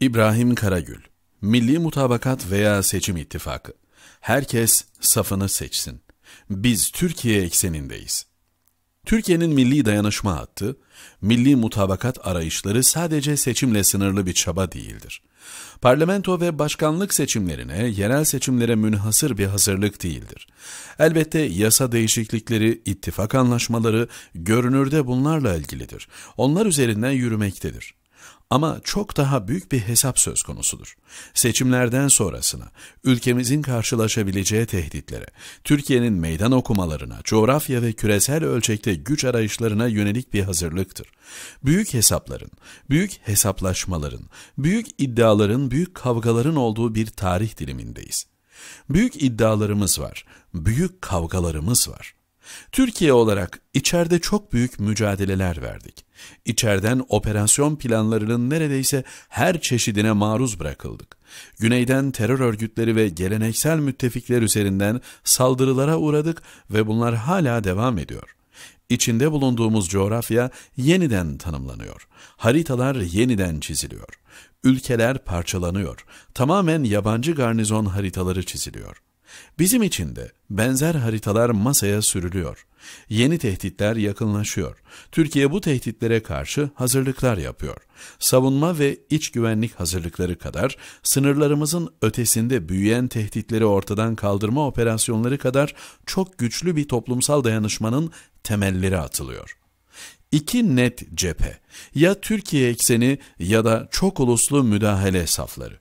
İbrahim Karagül Milli Mutabakat veya Seçim İttifakı Herkes safını seçsin. Biz Türkiye eksenindeyiz. Türkiye'nin milli dayanışma hattı, milli mutabakat arayışları sadece seçimle sınırlı bir çaba değildir. Parlamento ve başkanlık seçimlerine, yerel seçimlere münhasır bir hazırlık değildir. Elbette yasa değişiklikleri, ittifak anlaşmaları görünürde bunlarla ilgilidir. Onlar üzerinden yürümektedir. Ama çok daha büyük bir hesap söz konusudur. Seçimlerden sonrasına, ülkemizin karşılaşabileceği tehditlere, Türkiye'nin meydan okumalarına, coğrafya ve küresel ölçekte güç arayışlarına yönelik bir hazırlıktır. Büyük hesapların, büyük hesaplaşmaların, büyük iddiaların, büyük kavgaların olduğu bir tarih dilimindeyiz. Büyük iddialarımız var, büyük kavgalarımız var. Türkiye olarak içeride çok büyük mücadeleler verdik. İçeriden operasyon planlarının neredeyse her çeşidine maruz bırakıldık. Güneyden terör örgütleri ve geleneksel müttefikler üzerinden saldırılara uğradık ve bunlar hala devam ediyor. İçinde bulunduğumuz coğrafya yeniden tanımlanıyor. Haritalar yeniden çiziliyor. Ülkeler parçalanıyor. Tamamen yabancı garnizon haritaları çiziliyor. Bizim için de benzer haritalar masaya sürülüyor. Yeni tehditler yakınlaşıyor. Türkiye bu tehditlere karşı hazırlıklar yapıyor. Savunma ve iç güvenlik hazırlıkları kadar sınırlarımızın ötesinde büyüyen tehditleri ortadan kaldırma operasyonları kadar çok güçlü bir toplumsal dayanışmanın temelleri atılıyor. İki net cephe ya Türkiye ekseni ya da çok uluslu müdahale safları.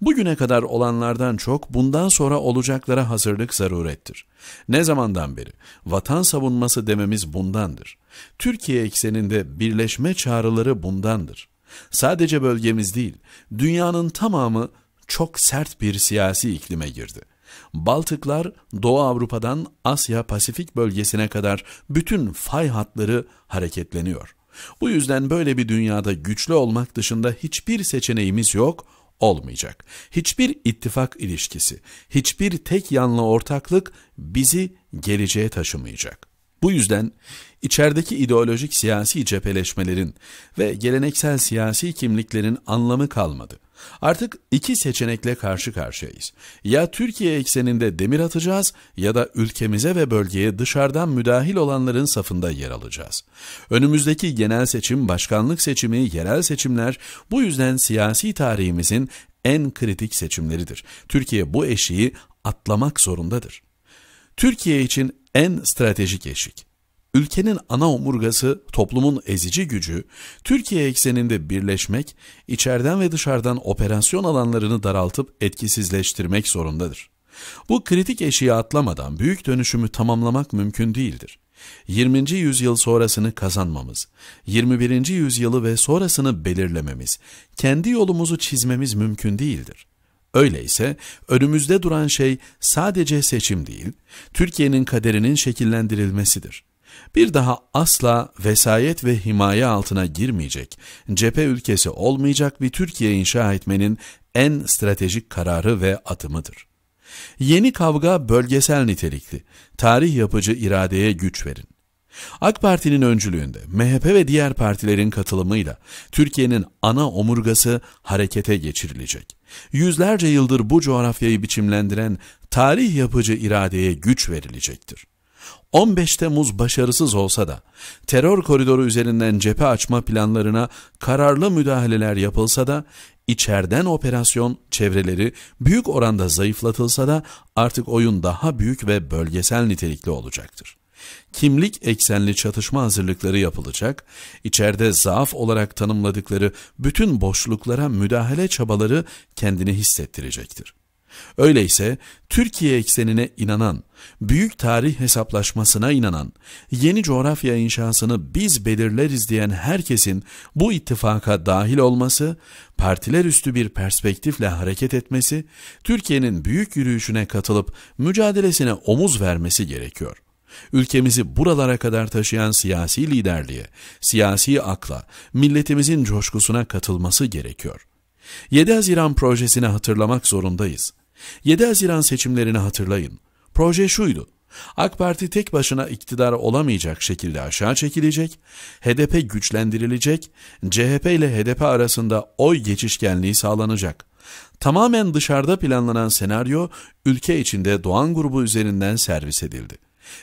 Bugüne kadar olanlardan çok bundan sonra olacaklara hazırlık zarurettir. Ne zamandan beri vatan savunması dememiz bundandır. Türkiye ekseninde birleşme çağrıları bundandır. Sadece bölgemiz değil, dünyanın tamamı çok sert bir siyasi iklime girdi. Baltıklar Doğu Avrupa'dan Asya Pasifik bölgesine kadar bütün fay hatları hareketleniyor. Bu yüzden böyle bir dünyada güçlü olmak dışında hiçbir seçeneğimiz yok, olmayacak. Hiçbir ittifak ilişkisi, hiçbir tek yanlı ortaklık bizi geleceğe taşımayacak. Bu yüzden içerideki ideolojik siyasi cepheleşmelerin ve geleneksel siyasi kimliklerin anlamı kalmadı. Artık iki seçenekle karşı karşıyayız. Ya Türkiye ekseninde demir atacağız ya da ülkemize ve bölgeye dışarıdan müdahil olanların safında yer alacağız. Önümüzdeki genel seçim, başkanlık seçimi, yerel seçimler bu yüzden siyasi tarihimizin en kritik seçimleridir. Türkiye bu eşiği atlamak zorundadır. Türkiye için en stratejik eşik. Ülkenin ana omurgası toplumun ezici gücü, Türkiye ekseninde birleşmek, içeriden ve dışarıdan operasyon alanlarını daraltıp etkisizleştirmek zorundadır. Bu kritik eşiği atlamadan büyük dönüşümü tamamlamak mümkün değildir. 20. yüzyıl sonrasını kazanmamız, 21. yüzyılı ve sonrasını belirlememiz, kendi yolumuzu çizmemiz mümkün değildir. Öyleyse önümüzde duran şey sadece seçim değil, Türkiye'nin kaderinin şekillendirilmesidir. Bir daha asla vesayet ve himaye altına girmeyecek, cephe ülkesi olmayacak bir Türkiye inşa etmenin en stratejik kararı ve atımıdır. Yeni kavga bölgesel nitelikli, tarih yapıcı iradeye güç verin. AK Parti'nin öncülüğünde MHP ve diğer partilerin katılımıyla Türkiye'nin ana omurgası harekete geçirilecek. Yüzlerce yıldır bu coğrafyayı biçimlendiren tarih yapıcı iradeye güç verilecektir. 15 Temmuz başarısız olsa da terör koridoru üzerinden cephe açma planlarına kararlı müdahaleler yapılsa da içerden operasyon çevreleri büyük oranda zayıflatılsa da artık oyun daha büyük ve bölgesel nitelikli olacaktır kimlik eksenli çatışma hazırlıkları yapılacak, içeride zaaf olarak tanımladıkları bütün boşluklara müdahale çabaları kendini hissettirecektir. Öyleyse Türkiye eksenine inanan, büyük tarih hesaplaşmasına inanan, yeni coğrafya inşasını biz belirleriz diyen herkesin bu ittifaka dahil olması, partiler üstü bir perspektifle hareket etmesi, Türkiye'nin büyük yürüyüşüne katılıp mücadelesine omuz vermesi gerekiyor ülkemizi buralara kadar taşıyan siyasi liderliğe, siyasi akla, milletimizin coşkusuna katılması gerekiyor. 7 Haziran projesini hatırlamak zorundayız. 7 Haziran seçimlerini hatırlayın. Proje şuydu. AK Parti tek başına iktidar olamayacak şekilde aşağı çekilecek, HDP güçlendirilecek, CHP ile HDP arasında oy geçişkenliği sağlanacak. Tamamen dışarıda planlanan senaryo ülke içinde Doğan grubu üzerinden servis edildi.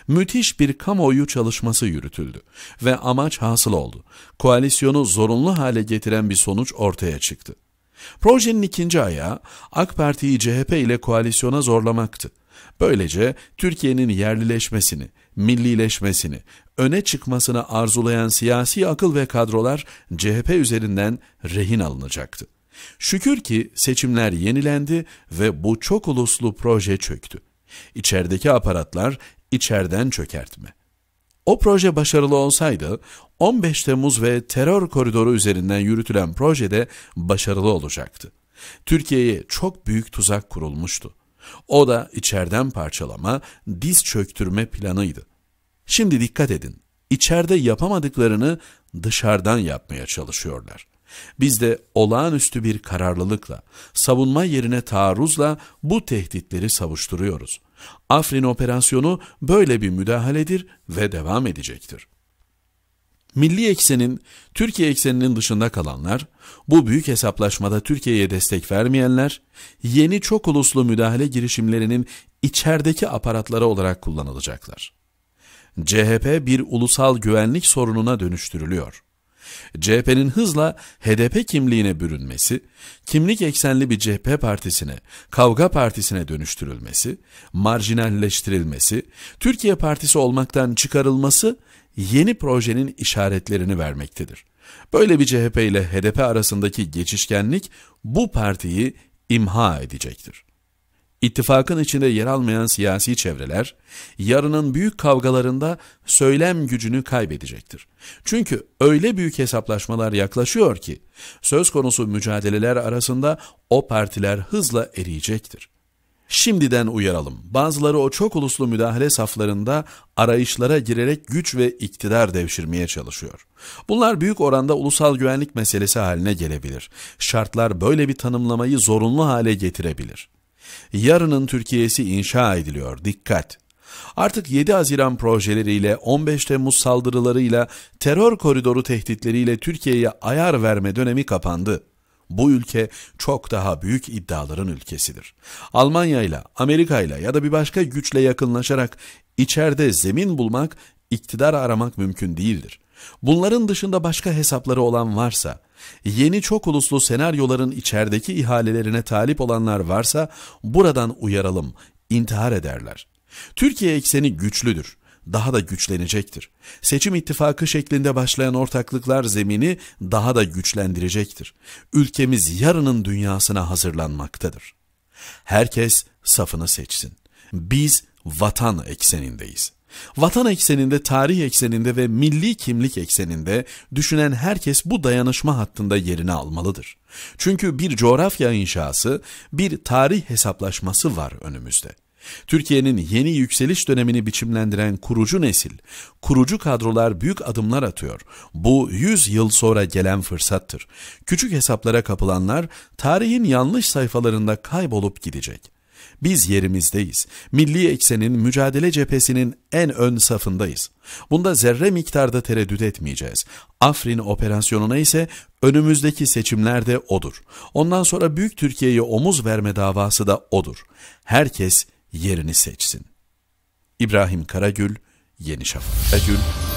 Müthiş bir kamuoyu çalışması yürütüldü ve amaç hasıl oldu. Koalisyonu zorunlu hale getiren bir sonuç ortaya çıktı. Projenin ikinci ayağı AK Parti'yi CHP ile koalisyona zorlamaktı. Böylece Türkiye'nin yerlileşmesini, millileşmesini, öne çıkmasını arzulayan siyasi akıl ve kadrolar CHP üzerinden rehin alınacaktı. Şükür ki seçimler yenilendi ve bu çok uluslu proje çöktü. İçerideki aparatlar içerden çökertme. O proje başarılı olsaydı 15 Temmuz ve terör koridoru üzerinden yürütülen proje de başarılı olacaktı. Türkiye'ye çok büyük tuzak kurulmuştu. O da içerden parçalama, diz çöktürme planıydı. Şimdi dikkat edin, içeride yapamadıklarını dışarıdan yapmaya çalışıyorlar. Biz de olağanüstü bir kararlılıkla, savunma yerine taarruzla bu tehditleri savuşturuyoruz. Afrin operasyonu böyle bir müdahaledir ve devam edecektir. Milli eksenin, Türkiye ekseninin dışında kalanlar, bu büyük hesaplaşmada Türkiye'ye destek vermeyenler, yeni çok uluslu müdahale girişimlerinin içerideki aparatları olarak kullanılacaklar. CHP bir ulusal güvenlik sorununa dönüştürülüyor. CHP'nin hızla HDP kimliğine bürünmesi, kimlik eksenli bir CHP partisine, kavga partisine dönüştürülmesi, marjinalleştirilmesi, Türkiye Partisi olmaktan çıkarılması yeni projenin işaretlerini vermektedir. Böyle bir CHP ile HDP arasındaki geçişkenlik bu partiyi imha edecektir. İttifakın içinde yer almayan siyasi çevreler, yarının büyük kavgalarında söylem gücünü kaybedecektir. Çünkü öyle büyük hesaplaşmalar yaklaşıyor ki, söz konusu mücadeleler arasında o partiler hızla eriyecektir. Şimdiden uyaralım, bazıları o çok uluslu müdahale saflarında arayışlara girerek güç ve iktidar devşirmeye çalışıyor. Bunlar büyük oranda ulusal güvenlik meselesi haline gelebilir. Şartlar böyle bir tanımlamayı zorunlu hale getirebilir. Yarının Türkiye'si inşa ediliyor. Dikkat! Artık 7 Haziran projeleriyle 15 Temmuz saldırılarıyla terör koridoru tehditleriyle Türkiye'ye ayar verme dönemi kapandı. Bu ülke çok daha büyük iddiaların ülkesidir. Almanya ile, Amerika ile ya da bir başka güçle yakınlaşarak içeride zemin bulmak, iktidar aramak mümkün değildir. Bunların dışında başka hesapları olan varsa, yeni çok uluslu senaryoların içerideki ihalelerine talip olanlar varsa buradan uyaralım, intihar ederler. Türkiye ekseni güçlüdür, daha da güçlenecektir. Seçim ittifakı şeklinde başlayan ortaklıklar zemini daha da güçlendirecektir. Ülkemiz yarının dünyasına hazırlanmaktadır. Herkes safını seçsin. Biz vatan eksenindeyiz. Vatan ekseninde, tarih ekseninde ve milli kimlik ekseninde düşünen herkes bu dayanışma hattında yerini almalıdır. Çünkü bir coğrafya inşası, bir tarih hesaplaşması var önümüzde. Türkiye'nin yeni yükseliş dönemini biçimlendiren kurucu nesil, kurucu kadrolar büyük adımlar atıyor. Bu 100 yıl sonra gelen fırsattır. Küçük hesaplara kapılanlar tarihin yanlış sayfalarında kaybolup gidecek. Biz yerimizdeyiz. Milli eksenin mücadele cephesinin en ön safındayız. Bunda zerre miktarda tereddüt etmeyeceğiz. Afrin operasyonuna ise önümüzdeki seçimlerde odur. Ondan sonra Büyük Türkiye'ye omuz verme davası da odur. Herkes yerini seçsin. İbrahim Karagül, Yeni Şafak. Karagül,